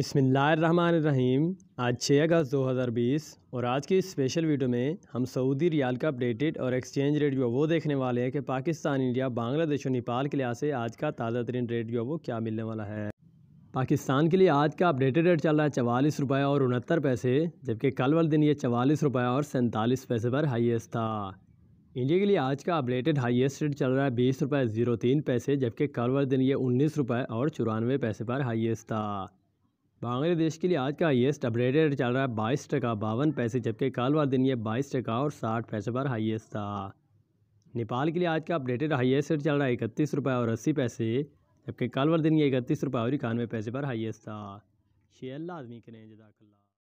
रहीम आज 6 अगस्त 2020 और आज की स्पेशल वीडियो में हम सऊदी रियाल का अपडेटेड और एक्सचेंज रेट जो वो देखने वाले हैं कि पाकिस्तान इंडिया बांग्लादेश और नेपाल के लिहाज से आज का ताज़ा तरीन रेट जो वो क्या मिलने वाला है पाकिस्तान के लिए आज का अपडेटेड रेट चल रहा है चवालीस रुपये और उनहत्तर पैसे जबकि कल वाले दिन ये चवालीस रुपये और सैंतालीस पैसे पर हाइएस्ट था इंडिया के लिए आज का अपडेटेड हाइएस्ट रेट चल रहा है बीस रुपये ज़ीरो तीन पैसे जबकि कल वाले दिन ये उन्नीस रुपये और चौरानवे पैसे पर हाइएस्ट था बांग्लादेश के लिए आज का हाईएस्ट अपडेटेड चल रहा है बाईस टका बावन पैसे जबकि कालवार दिन ये बाईस टका और साठ पैसे पर हाईएस्ट था नेपाल के लिए आज का अपडेटेड हाईएस्ट रेट चल रहा है इकतीस रुपये और अस्सी पैसे जबकि कालवार दिन ये इकतीस रुपये और इक्यानवे पैसे पर हाईएस्ट था शेल्ला आदमी के जजाकल्ला जदाकल्ला